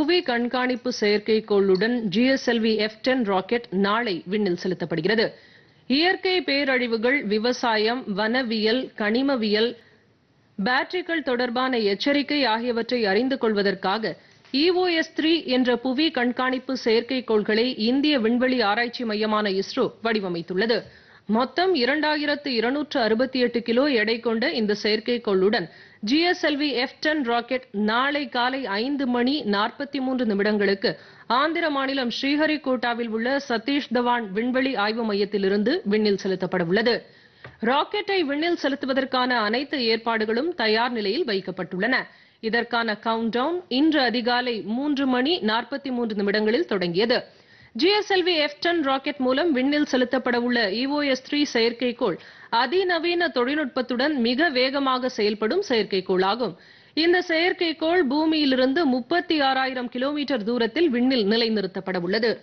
புவி கண்காணிப்பு செயற்கைக்கோளுடன் ஜிஎஸ்எல்வி எஃப் டென் ராக்கெட் நாளை விண்ணில் செலுத்தப்படுகிறது இயற்கை பேரழிவுகள் விவசாயம் வனவியல் கனிமவியல் பேட்டரிகள் தொடர்பான எச்சரிக்கை ஆகியவற்றை அறிந்து கொள்வதற்காக EOS3 என்ற புவி கண்காணிப்பு செயற்கைக்கோள்களை இந்திய விண்வெளி ஆராய்ச்சி மையமான இஸ்ரோ வடிவமைத்துள்ளது மொத்தம் இரண்டாயிரத்து இருநூற்று அறுபத்தி எட்டு கிலோ எடை கொண்ட இந்த செயற்கைக்கோளுடன் ஜிஎஸ்எல்வி எஃப் டென் ராக்கெட் நாளை காலை ஐந்து மணி நாற்பத்தி மூன்று நிமிடங்களுக்கு ஆந்திர மாநிலம் ஸ்ரீஹரிகோட்டாவில் உள்ள சதீஷ் தவான் விண்வெளி ஆய்வு மையத்திலிருந்து விண்ணில் செலுத்தப்படவுள்ளது ராக்கெட்டை விண்ணில் செலுத்துவதற்கான அனைத்து ஏற்பாடுகளும் தயார் நிலையில் வைக்கப்பட்டுள்ளன இதற்கான கவுண்ட் டவுன் இன்று அதிகாலை மூன்று மணி நாற்பத்தி மூன்று நிமிடங்களில் தொடங்கியது GSLV F10 ராக்கெட் மூலம் விண்ணில் செலுத்தப்பட உள்ள இஓஎஸ் e த்ரீ செயற்கைக்கோள் அதிநவீன தொழில்நுட்பத்துடன் மிக வேகமாக செயல்படும் செயற்கைக்கோள் ஆகும் இந்த செயற்கைக்கோள் பூமியிலிருந்து முப்பத்தி ஆறாயிரம் கிலோமீட்டர் தூரத்தில் விண்ணில் நிலைநிறுத்தப்பட உள்ளது